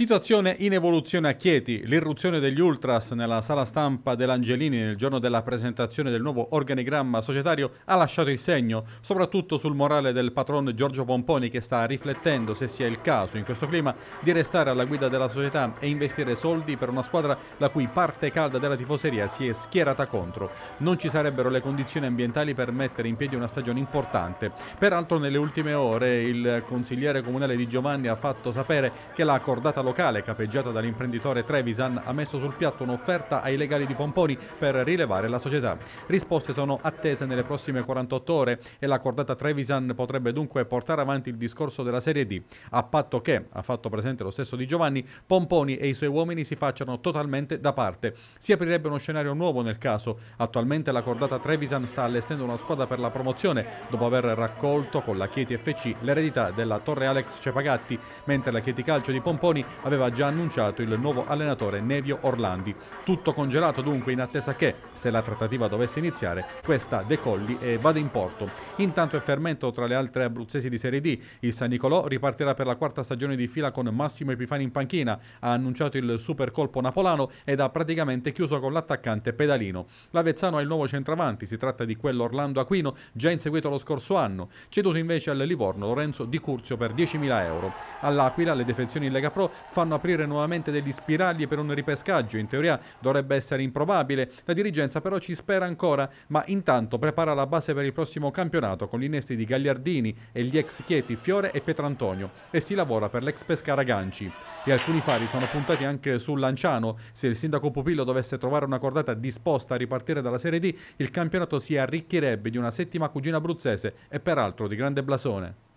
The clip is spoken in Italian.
Situazione in evoluzione a Chieti. L'irruzione degli Ultras nella sala stampa dell'Angelini nel giorno della presentazione del nuovo organigramma societario ha lasciato il segno, soprattutto sul morale del patron Giorgio Pomponi che sta riflettendo se sia il caso in questo clima di restare alla guida della società e investire soldi per una squadra la cui parte calda della tifoseria si è schierata contro. Non ci sarebbero le condizioni ambientali per mettere in piedi una stagione importante. Peraltro nelle ultime ore il consigliere comunale di Giovanni ha fatto sapere che l'ha accordata locale, capeggiata dall'imprenditore Trevisan, ha messo sul piatto un'offerta ai legali di Pomponi per rilevare la società. Risposte sono attese nelle prossime 48 ore e l'accordata Trevisan potrebbe dunque portare avanti il discorso della Serie D, a patto che, ha fatto presente lo stesso Di Giovanni, Pomponi e i suoi uomini si facciano totalmente da parte. Si aprirebbe uno scenario nuovo nel caso. Attualmente l'accordata Trevisan sta allestendo una squadra per la promozione, dopo aver raccolto con la Chieti FC l'eredità della Torre Alex Cepagatti, mentre la Chieti Calcio di Pomponi aveva già annunciato il nuovo allenatore Nevio Orlandi. Tutto congelato dunque in attesa che, se la trattativa dovesse iniziare, questa decolli e vada in porto. Intanto è fermento tra le altre abruzzesi di Serie D. Il San Nicolò ripartirà per la quarta stagione di fila con Massimo Epifani in panchina, ha annunciato il super colpo napolano ed ha praticamente chiuso con l'attaccante Pedalino. L'Avezzano ha il nuovo centravanti, si tratta di quello Orlando Aquino, già inseguito lo scorso anno, ceduto invece al Livorno Lorenzo Di Curzio per 10.000 euro. All'Aquila le defezioni in Lega Pro fanno aprire nuovamente degli spiragli per un ripescaggio. In teoria dovrebbe essere improbabile. La dirigenza però ci spera ancora, ma intanto prepara la base per il prossimo campionato con gli innesti di Gagliardini e gli ex Chieti, Fiore e Pietrantonio e si lavora per l'ex Pescara Ganci. E alcuni fari sono puntati anche su Lanciano. Se il sindaco Pupillo dovesse trovare una cordata disposta a ripartire dalla Serie D, il campionato si arricchirebbe di una settima cugina abruzzese e peraltro di grande blasone.